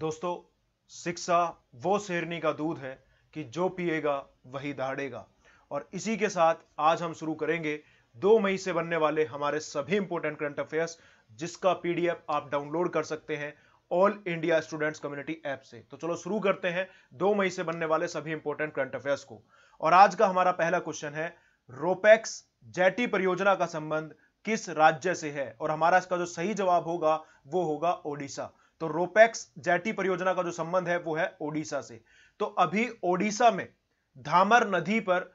दोस्तों शिक्षा वो शेरनी का दूध है कि जो पिएगा वही दाड़ेगा और इसी के साथ आज हम शुरू करेंगे दो मई से बनने वाले हमारे सभी इंपोर्टेंट करंट अफेयर्स जिसका पीडीएफ आप डाउनलोड कर सकते हैं all India students community app से तो चलो शुरू करते हैं दो मई से बनने वाले सभी इंपोर्टेंट करंट अफेयर्स को और आज का हमारा पहला क्वेश्चन है रोपेक्स जैटी परियोजना का संबंध किस राज्य से है और हमारा इसका जो सही जवाब होगा वो होगा ओडिशा तो रोपेक्स जैटी परियोजना का जो संबंध है वो है ओडिशा से तो अभी ओडिशा में धामर नदी पर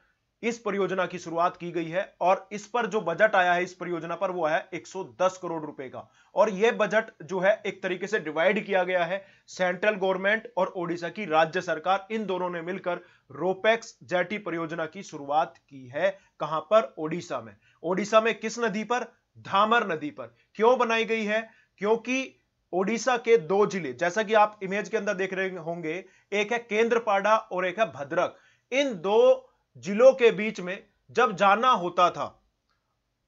इस परियोजना की शुरुआत की गई है और इस पर जो बजट आया है इस परियोजना पर वो है 110 करोड़ रुपए का और यह बजट जो है एक तरीके से डिवाइड किया गया है सेंट्रल गवर्नमेंट और ओडिशा की राज्य सरकार इन दोनों ने मिलकर रोपेक्स जैटी परियोजना की शुरुआत की है कहां पर ओडिशा में ओडिशा में किस नदी पर धामर नदी पर क्यों बनाई गई है क्योंकि ओडिशा के दो जिले जैसा कि आप इमेज के अंदर देख रहे होंगे एक है केंद्रपाड़ा और एक है भद्रक इन दो जिलों के बीच में जब जाना होता था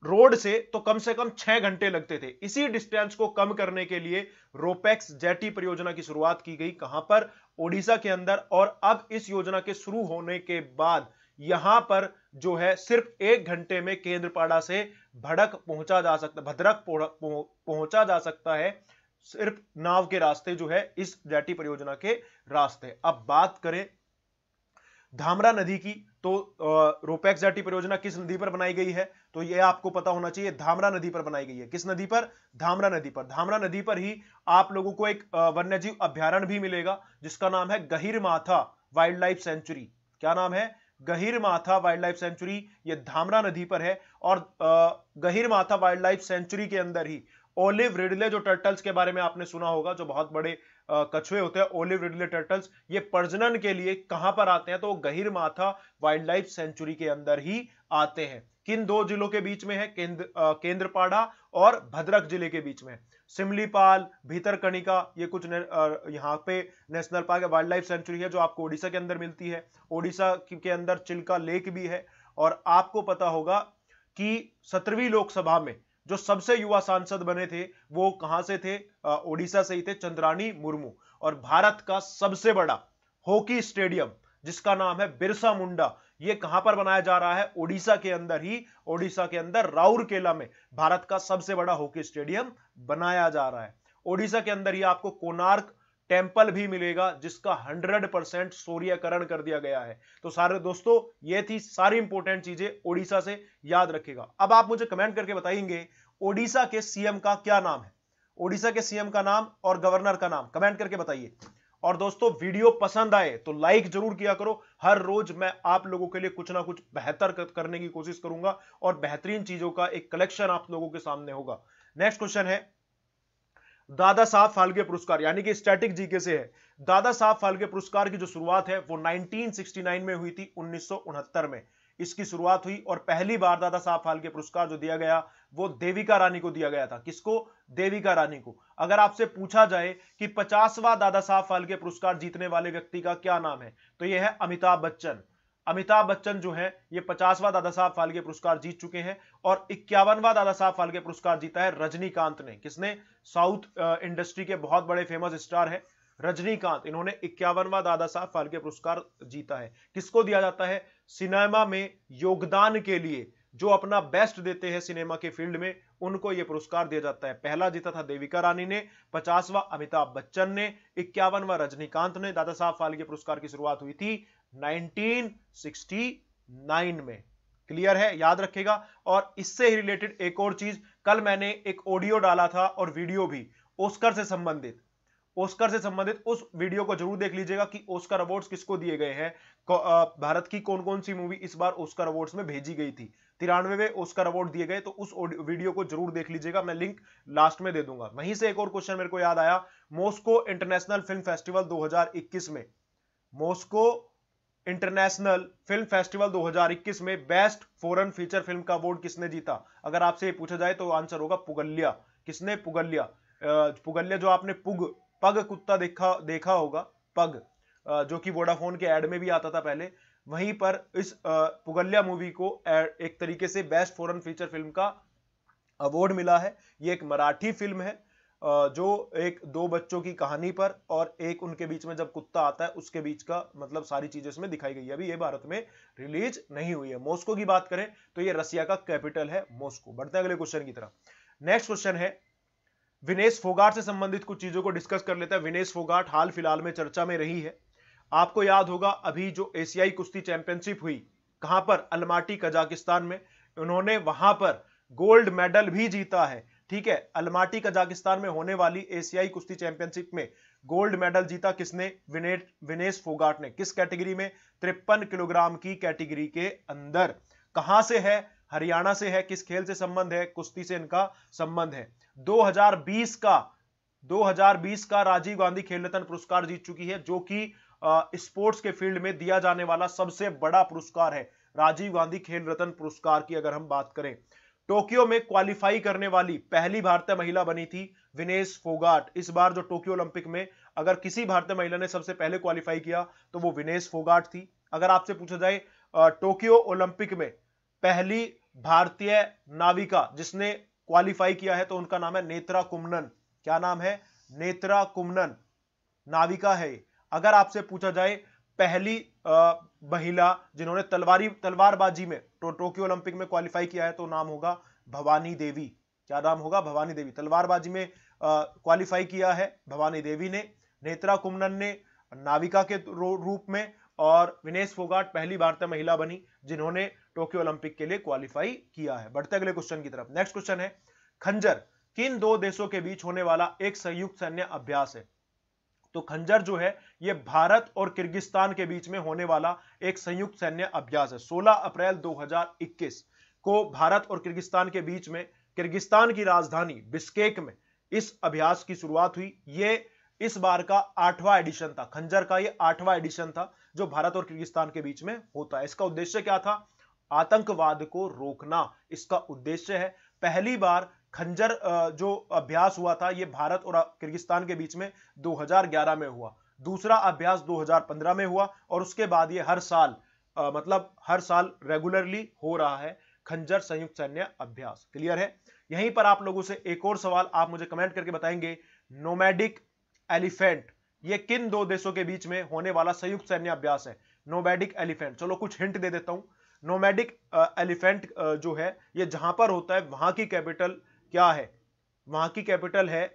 रोड से तो कम से कम छह घंटे लगते थे इसी डिस्टेंस को कम करने के लिए रोपेक्स जेटी परियोजना की शुरुआत की गई कहां पर ओडिशा के अंदर और अब इस योजना के शुरू होने के बाद यहां पर जो है सिर्फ एक घंटे में केंद्रपाड़ा से भड़क पहुंचा जा सकता भद्रक पहुंचा जा सकता है सिर्फ नाव के रास्ते जो है इस जैटी परियोजना के रास्ते अब बात करें धामरा नदी की तो रोपैक्स जैटी परियोजना किस नदी पर बनाई गई है तो यह आपको पता होना चाहिए धामरा नदी पर बनाई गई है किस नदी पर धामरा नदी पर धामरा नदी पर ही आप लोगों को एक वन्यजीव अभ्यारण भी मिलेगा जिसका नाम है गहिर माथा वाइल्ड लाइफ सेंचुरी क्या नाम है गहिर माथा वाइल्ड लाइफ सेंचुरी यह धामरा नदी पर है और गहिर माथा वाइल्ड लाइफ सेंचुरी के अंदर ही ओलिव रिडले जो टर्टल्स के बारे में आपने सुना होगा जो बहुत बड़े कछुए होते हैं ओलिव रिडले टर्टल्स ये प्रजनन के लिए कहां पर आते हैं तो गहिर माथा वाइल्ड लाइफ सेंचुरी के अंदर ही आते हैं किन दो जिलों के बीच में है केंद्र केंद्रपाड़ा और भद्रक जिले के बीच में सिमलीपाल भीतरकणिका ये कुछ यहाँ पे national park wild life sanctuary है जो आपको ओडिशा के अंदर मिलती है ओडिशा के अंदर चिल्का लेक भी है और आपको पता होगा कि सत्रहवीं लोकसभा में जो सबसे युवा सांसद बने थे वो कहां से थे ओडिशा से ही थे चंद्रानी मुर्मू और भारत का सबसे बड़ा हॉकी स्टेडियम जिसका नाम है बिरसा मुंडा ये कहां पर बनाया जा रहा है ओडिशा के अंदर ही ओडिशा के अंदर राउरकेला में भारत का सबसे बड़ा हॉकी स्टेडियम बनाया जा रहा है ओडिशा के अंदर ही आपको कोनार्क टेम्पल भी मिलेगा जिसका 100 परसेंट सूर्यकरण कर दिया गया है तो सारे दोस्तों ये थी सारी इंपॉर्टेंट चीजें ओडिशा से याद रखेगा अब आप मुझे कमेंट करके बताएंगे ओडिशा के सीएम का क्या नाम है ओडिशा के सीएम का नाम और गवर्नर का नाम कमेंट करके बताइए और दोस्तों वीडियो पसंद आए तो लाइक जरूर किया करो हर रोज मैं आप लोगों के लिए कुछ ना कुछ बेहतर करने की कोशिश करूंगा और बेहतरीन चीजों का एक कलेक्शन आप लोगों के सामने होगा नेक्स्ट क्वेश्चन है दादा साहब फाल्के पुरस्कार यानी कि स्टैटिक जीके से है दादा साहब फाल्के पुरस्कार की जो शुरुआत है वो 1969 में हुई थी उन्नीस में इसकी शुरुआत हुई और पहली बार दादा साहब फाल्के पुरस्कार जो दिया गया वो देविका रानी को दिया गया था किसको देविका रानी को अगर आपसे पूछा जाए कि पचासवा दादा साहब फाल्के पुरस्कार जीतने वाले व्यक्ति का क्या नाम है तो यह है अमिताभ बच्चन अमिताभ बच्चन जो है ये पचासवा दादा साहब फाल्के पुरस्कार जीत चुके हैं और इक्यावनवा दादा साहब फाल्के पुरस्कार जीता है रजनीकांत ने किसने साउथ इंडस्ट्री के बहुत बड़े फेमस स्टार है रजनीकांत इन्होंने इक्यावनवा दादा साहब फाल्के पुरस्कार जीता है किसको दिया जाता है सिनेमा में योगदान के लिए जो अपना बेस्ट देते हैं सिनेमा के फील्ड में उनको यह पुरस्कार दिया जाता है पहला जीता था देविका रानी ने पचासवा अमिताभ बच्चन ने इक्यावनवा रजनीकांत ने दादा साहब फाल्के पुरस्कार की शुरुआत हुई थी 1969 में क्लियर है याद रखेगा और इससे ही रिलेटेड एक और चीज कल मैंने एक ऑडियो डाला था और वीडियो भी ओस्कर से संबंधित ओस्कर से संबंधित उस वीडियो को जरूर देख लीजिएगा कि ओस्कर अवार्ड्स किसको दिए गए हैं भारत की कौन कौन सी मूवी इस बार ओस्कर अवार्ड्स में भेजी गई थी तिरानवे ओस्कर अवार्ड दिए गए तो उस वीडियो को जरूर देख लीजिएगा मैं लिंक लास्ट में दे दूंगा वहीं से एक और क्वेश्चन मेरे को याद आया मॉस्को इंटरनेशनल फिल्म फेस्टिवल दो में मॉस्को इंटरनेशनल फिल्म फेस्टिवल 2021 में बेस्ट फॉरेन फीचर फिल्म का अवार्ड किसने जीता अगर आपसे पूछा जाए तो आंसर होगा पुगलिया किसने पुगलिया पुगलिया जो आपने पुग पग कुत्ता देखा देखा होगा पग जो कि वोडाफोन के एड में भी आता था पहले वहीं पर इस पुगलिया मूवी को एक तरीके से बेस्ट फॉरन फीचर फिल्म का अवार्ड मिला है ये एक मराठी फिल्म है जो एक दो बच्चों की कहानी पर और एक उनके बीच में जब कुत्ता आता है उसके बीच का मतलब सारी चीजें इसमें दिखाई गई है अभी ये भारत में रिलीज नहीं हुई है मॉस्को की बात करें तो ये रसिया का कैपिटल है मॉस्को बढ़ते हैं अगले क्वेश्चन की तरफ नेक्स्ट क्वेश्चन है विनेश फोगाट से संबंधित कुछ चीजों को डिस्कस कर लेते हैं विनेश फोगाट हाल फिलहाल में चर्चा में रही है आपको याद होगा अभी जो एशियाई कुश्ती चैंपियनशिप हुई कहां पर अलमाटी कजाकिस्तान में उन्होंने वहां पर गोल्ड मेडल भी जीता है ठीक है अलमाटी कजाकिस्तान में होने वाली एशियाई कुश्ती चैंपियनशिप में गोल्ड मेडल जीता किसने विनेट विनेश फोगाट ने किस कैटेगरी में तिरपन किलोग्राम की कैटेगरी के अंदर कहां से है हरियाणा से है किस खेल से संबंध है कुश्ती से इनका संबंध है 2020 का 2020 का राजीव गांधी खेल रत्न पुरस्कार जीत चुकी है जो कि स्पोर्ट्स के फील्ड में दिया जाने वाला सबसे बड़ा पुरस्कार है राजीव गांधी खेल रत्न पुरस्कार की अगर हम बात करें टोक्यो में क्वालिफाई करने वाली पहली भारतीय महिला बनी थी विनेश फोगाट इस बार जो टोक्यो ओलंपिक में अगर किसी भारतीय महिला ने सबसे पहले क्वालिफाई किया तो वो विनेश फोगाट थी अगर आपसे पूछा जाए टोक्यो ओलंपिक में पहली भारतीय नाविका जिसने क्वालिफाई किया है तो उनका नाम है नेत्रा कुमनन क्या नाम है नेत्रा कुमनन नाविका है अगर आपसे पूछा जाए पहली महिला जिन्होंने तलवारी तलवारबाजी में टो, टोक्यो ओलंपिक में क्वालिफाई किया है तो नाम होगा भवानी देवी क्या नाम होगा भवानी देवी तलवारबाजी में क्वालिफाई किया है भवानी देवी ने नेत्रा कुमनन ने नाविका के रूप में और विनेश फोगाट पहली भारतीय महिला बनी जिन्होंने टोक्यो ओलंपिक के लिए क्वालिफाई किया है बढ़ते अगले क्वेश्चन की तरफ नेक्स्ट क्वेश्चन है खंजर किन दो देशों के बीच होने वाला एक संयुक्त सैन्य अभ्यास है तो खंजर जो है यह भारत और किर्गिस्तान के बीच में होने वाला एक संयुक्त सैन्य अभ्यास है 16 अप्रैल 2021 को भारत और किर्गिस्तान के बीच में किर्गिस्तान की राजधानी बिस्केक में इस अभ्यास की शुरुआत हुई ये इस बार का आठवां एडिशन था खंजर का ये आठवां एडिशन था जो भारत और किर्गिस्तान के बीच में होता है इसका उद्देश्य क्या था आतंकवाद को रोकना इसका उद्देश्य है पहली बार खंजर जो अभ्यास हुआ था ये भारत और किर्गिस्तान के बीच में 2011 में हुआ दूसरा अभ्यास 2015 में हुआ और उसके बाद ये हर साल मतलब हर साल रेगुलरली हो रहा है खंजर संयुक्त सैन्य अभ्यास क्लियर है यहीं पर आप लोगों से एक और सवाल आप मुझे कमेंट करके बताएंगे नोमैडिक एलिफेंट ये किन दो देशों के बीच में होने वाला संयुक्त सैन्य अभ्यास है नोमैडिक एलिफेंट चलो कुछ हिंट दे देता हूं नोमैडिक एलिफेंट जो है ये जहां पर होता है वहां की कैपिटल क्या है वहां की कैपिटल है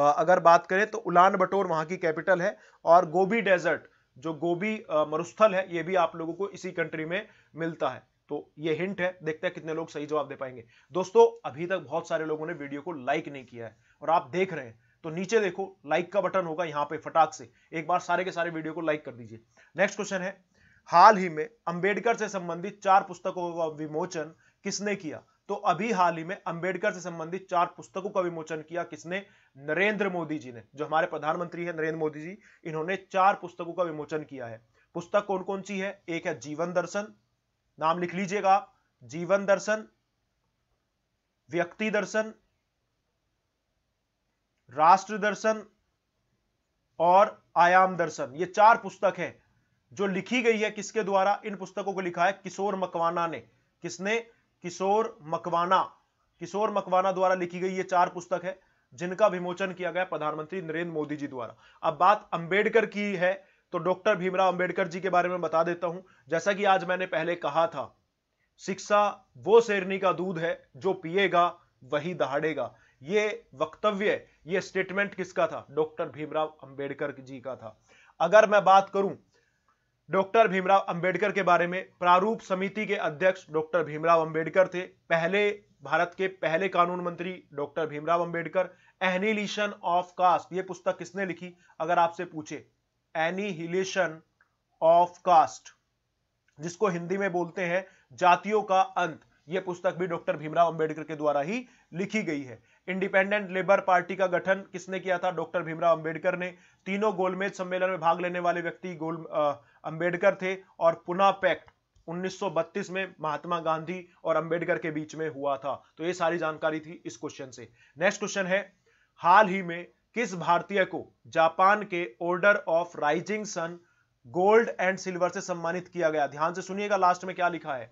अगर बात करें तो उलान बटोर वहां की कैपिटल है और गोबी डेजर्ट जो गोबी मरुस्थल है यह भी आप लोगों को इसी कंट्री में मिलता है तो ये हिंट है देखते हैं कितने लोग सही जवाब दे पाएंगे दोस्तों अभी तक बहुत सारे लोगों ने वीडियो को लाइक नहीं किया है और आप देख रहे हैं तो नीचे देखो लाइक का बटन होगा यहां पे फटाक से एक बार सारे के सारे वीडियो को लाइक कर दीजिए नेक्स्ट क्वेश्चन है हाल ही में अंबेडकर से संबंधित चार पुस्तकों का विमोचन किसने किया तो अभी हाल ही में अंबेडकर से संबंधित चार पुस्तकों का विमोचन किया किसने नरेंद्र मोदी जी ने जो हमारे प्रधानमंत्री है नरेंद्र मोदी जी इन्होंने चार पुस्तकों का विमोचन किया है पुस्तक कौन कौन सी है एक है जीवन दर्शन नाम लिख लीजिएगा आप जीवन दर्शन व्यक्ति दर्शन राष्ट्र दर्शन और आयाम दर्शन ये चार पुस्तक हैं जो लिखी गई है किसके द्वारा इन पुस्तकों को लिखा है किशोर मकवाना ने किसने किशोर मकवाना किशोर मकवाना द्वारा लिखी गई ये चार पुस्तक है जिनका विमोचन किया गया प्रधानमंत्री नरेंद्र मोदी जी द्वारा अब बात अंबेडकर की है तो डॉक्टर भीमराव अंबेडकर जी के बारे में बता देता हूं जैसा कि आज मैंने पहले कहा था शिक्षा वो शेरनी का दूध है जो पिएगा वही दहाड़ेगा ये वक्तव्य ये स्टेटमेंट किसका था डॉक्टर भीमराव अंबेडकर जी का था अगर मैं बात करूं डॉक्टर भीमराव अंबेडकर के बारे में प्रारूप समिति के अध्यक्ष डॉक्टर भीमराव अंबेडकर थे पहले भारत के पहले कानून मंत्री doctor Bhimrao Ambedkar annihilation of caste ये पुस्तक किसने लिखी अगर आपसे पूछे एनिहिलेशन ऑफ कास्ट जिसको हिंदी में बोलते हैं जातियों का अंत यह पुस्तक भी डॉक्टर भीमराव अंबेडकर के द्वारा ही लिखी गई है इंडिपेंडेंट लेबर पार्टी का गठन किसने किया था डॉक्टर भीमराव अंबेडकर ने तीनों गोलमेज सम्मेलन में भाग लेने वाले व्यक्ति गोल आ, अंबेडकर थे और पुना पैक्ट 1932 में महात्मा गांधी और अंबेडकर के बीच में हुआ था तो ये सारी जानकारी थी इस क्वेश्चन से नेक्स्ट क्वेश्चन है हाल ही में किस भारतीय को जापान के order of rising sun gold and silver से सम्मानित किया गया ध्यान से सुनिएगा लास्ट में क्या लिखा है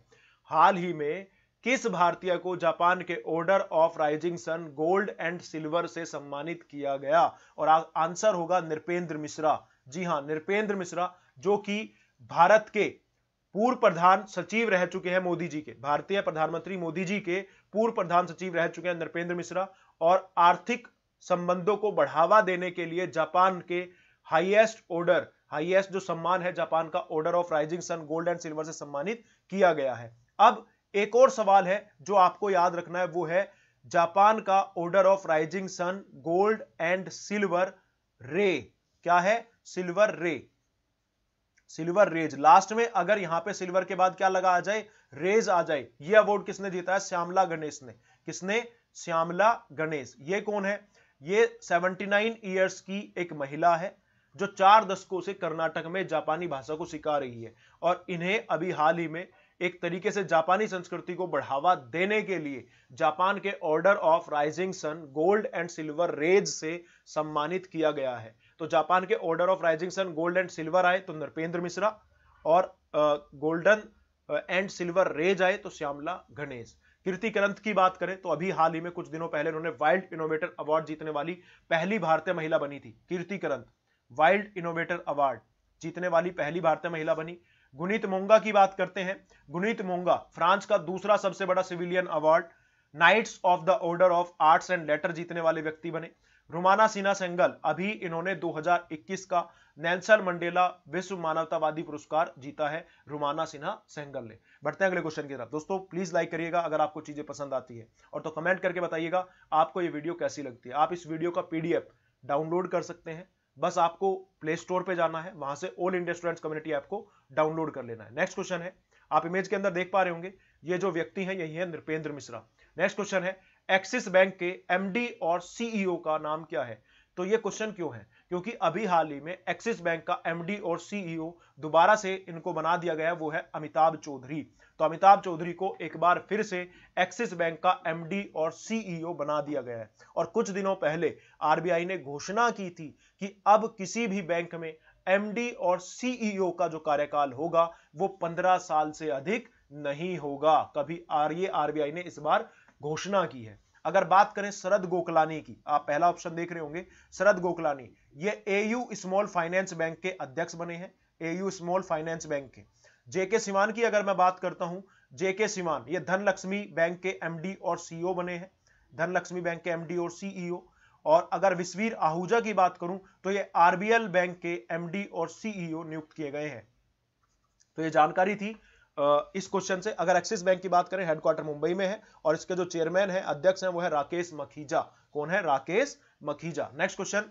हाल ही में किस भारतीय को जापान के order of rising sun gold and silver से सम्मानित किया गया और आंसर होगा नृपेंद्र मिश्रा जी हां नृपेंद्र मिश्रा जो कि भारत के पूर्व प्रधान सचिव रह चुके हैं मोदी जी के भारतीय प्रधानमंत्री मोदी जी के पूर्व प्रधान सचिव रह चुके हैं नरपेंद्र मिश्रा और आर्थिक संबंधों को बढ़ावा देने के लिए जापान के हाईएस्ट ऑर्डर हाईएस्ट जो सम्मान है जापान का order of rising sun gold and silver से सम्मानित किया गया है अब एक और सवाल है जो आपको याद रखना है वो है जापान का order of rising sun gold and silver ray क्या है सिल्वर रे सिल्वर रेज लास्ट में अगर यहां पे सिल्वर के बाद क्या लगा आ जाए रेज आ जाए ये अवार्ड किसने जीता है श्यामला गणेश ने किसने श्यामला गणेश ये कौन है ये 79 इयर्स की एक महिला है जो चार दशकों से कर्नाटक में जापानी भाषा को सिखा रही है और इन्हें अभी हाल ही में एक तरीके से जापानी संस्कृति को बढ़ावा देने के लिए जापान के order of rising sun gold and silver rays से सम्मानित किया गया है तो जापान के order of rising sun gold and silver आए तो नरपेंद्र मिश्रा और गोल्डन एंड सिल्वर रेज आए तो श्यामला गणेश कीर्ति करंत की बात करें तो अभी हाल ही में कुछ दिनों पहले उन्होंने वाइल्ड इनोवेटर अवार्ड जीतने वाली पहली भारतीय महिला बनी थी Kirti Karanth wild innovator award जीतने वाली पहली भारतीय महिला बनी गुनीत मोंगा की बात करते हैं गुनीत मोंगा फ्रांस का दूसरा सबसे बड़ा civilian award knights of the order of arts and letter जीतने वाले व्यक्ति बने रुमाना सिन्हा सेंगल अभी इन्होंने 2021 का नेल्सन मंडेला विश्व मानवतावादी पुरस्कार जीता है रुमाना सिन्हा सेंगल ने बढ़ते हैं अगले क्वेश्चन की तरफ दोस्तों प्लीज लाइक करिएगा अगर आपको चीजें पसंद आती है और तो कमेंट करके बताइएगा आपको ये वीडियो कैसी लगती है आप इस वीडियो का पीडीएफ डाउनलोड कर सकते हैं बस आपको प्ले स्टोर पर जाना है वहां से all India student community app को डाउनलोड कर लेना है नेक्स्ट क्वेश्चन है आप इमेज के अंदर देख पा रहे होंगे ये जो व्यक्ति है यही है नृपेंद्र मिश्रा नेक्स्ट क्वेश्चन है एक्सिस बैंक के एमडी और सीईओ e का नाम क्या है तो ये क्वेश्चन क्यों है क्योंकि अभी हाल ही में एक्सिस बैंक का एमडी और सीईओ e दोबारा से इनको बना दिया गया वो है अमिताभ चौधरी तो अमिताभ चौधरी को एक बार फिर से एक्सिस बैंक का एमडी और सीईओ e बना दिया गया है और कुछ दिनों पहले आरबीआई ने घोषणा की थी कि अब किसी भी बैंक में एमडी और सीईओ का जो कार्यकाल होगा वो पंद्रह साल से अधिक नहीं होगा कभी आर ये आरबीआई ने इस बार घोषणा की है अगर बात करें शरद गोकलानी की आप पहला ऑप्शन देख रहे होंगे शरद गोकलानी ये एयू स्मॉल फाइनेंस बैंक के अध्यक्ष बने हैं एयू स्मॉल फाइनेंस बैंक के जेके सिवान की अगर मैं बात करता हूं जेके सिवान ये धनलक्ष्मी बैंक के एमडी और सीईओ e बने हैं धनलक्ष्मी बैंक के एमडी और सीईओ e और अगर विश्वीर आहूजा की बात करूं तो ये आरबीएल बैंक के एमडी और सीईओ e नियुक्त किए गए हैं तो ये जानकारी थी इस क्वेश्चन से अगर एक्सिस बैंक की बात करें हेडक्वार्टर मुंबई में है और इसके जो चेयरमैन है अध्यक्ष है वो है राकेश मखीजा कौन है राकेश मखीजा नेक्स्ट क्वेश्चन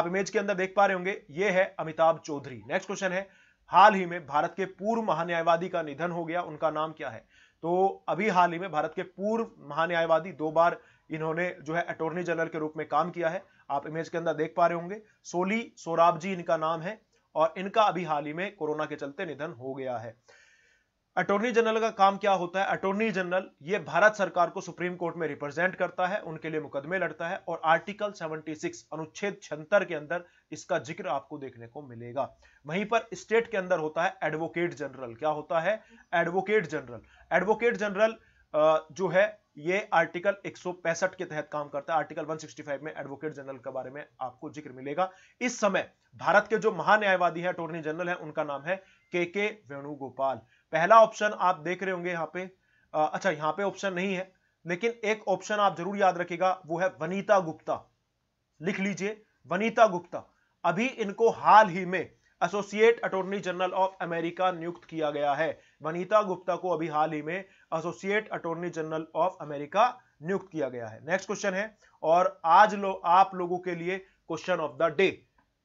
आप इमेज के अंदर देख पा रहे होंगे ये है अमिताभ चौधरी नेक्स्ट क्वेश्चन है हाल ही में भारत के पूर्व महान्यायवादी का निधन हो गया उनका नाम क्या है तो अभी हाल ही में भारत के पूर्व महान्यायवादी दो बार इन्होंने जो है अटोर्नी जनरल के रूप में काम किया है आप इमेज के अंदर देख पा रहे होंगे सोली सोराबजी इनका नाम है और इनका अभी हाल ही में कोरोना के चलते निधन हो गया है अटोर्नी जनरल का काम क्या होता है अटोर्नी जनरल ये भारत सरकार को सुप्रीम कोर्ट में रिप्रेजेंट करता है उनके लिए मुकदमे लड़ता है और आर्टिकल 76 अनुच्छेद छहत्तर के अंदर इसका जिक्र आपको देखने को मिलेगा वहीं पर स्टेट के अंदर होता है एडवोकेट जनरल क्या होता है एडवोकेट जनरल एडवोकेट जनरल जो है ये आर्टिकल एक के तहत काम करता है आर्टिकल वन में एडवोकेट जनरल के बारे में आपको जिक्र मिलेगा इस समय भारत के जो महान्यायवादी है अटोर्नी जनरल है उनका नाम है के के वेणुगोपाल पहला ऑप्शन आप देख रहे होंगे यहाँ पे आ, अच्छा यहाँ पे ऑप्शन नहीं है लेकिन एक ऑप्शन आप जरूर याद रखेगा वो है वनीता गुप्ता लिख लीजिए वनीता गुप्ता अभी इनको हाल ही में associate attorney general of America नियुक्त किया गया है वनीता गुप्ता को अभी हाल ही में associate attorney general of America नियुक्त किया गया है नेक्स्ट क्वेश्चन है और आज लो आप लोगों के लिए क्वेश्चन ऑफ द डे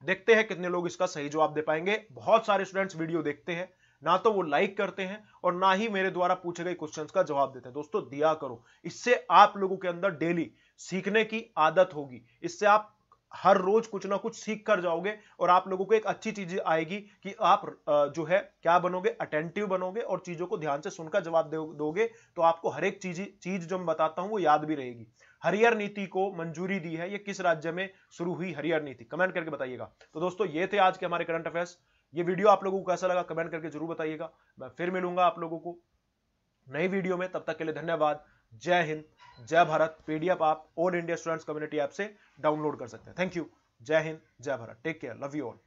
देखते हैं कितने लोग इसका सही जवाब दे पाएंगे बहुत सारे स्टूडेंट्स वीडियो देखते हैं ना तो वो लाइक करते हैं और ना ही मेरे द्वारा पूछे गए क्वेश्चंस का जवाब देते हैं दोस्तों दिया करो इससे आप लोगों के अंदर डेली सीखने की आदत होगी इससे आप हर रोज कुछ ना कुछ सीख कर जाओगे और आप लोगों को एक अच्छी चीज आएगी कि आप जो है क्या बनोगे अटेंटिव बनोगे और चीजों को ध्यान से सुनकर जवाब दोगे तो आपको हर एक चीज चीज जो मैं बताता हूं वो याद भी रहेगी हरियर नीति को मंजूरी दी है ये किस राज्य में शुरू हुई हरियर नीति कमेंट करके बताइएगा तो दोस्तों ये थे आज के हमारे करंट अफेयर्स ये वीडियो आप लोगों को कैसा लगा कमेंट करके जरूर बताइएगा मैं फिर मिलूंगा आप लोगों को नई वीडियो में तब तक के लिए धन्यवाद जय हिंद जय भारत पीडीएफ आप all India students community app से डाउनलोड कर सकते हैं थैंक यू जय हिंद जय Bharat take care love you all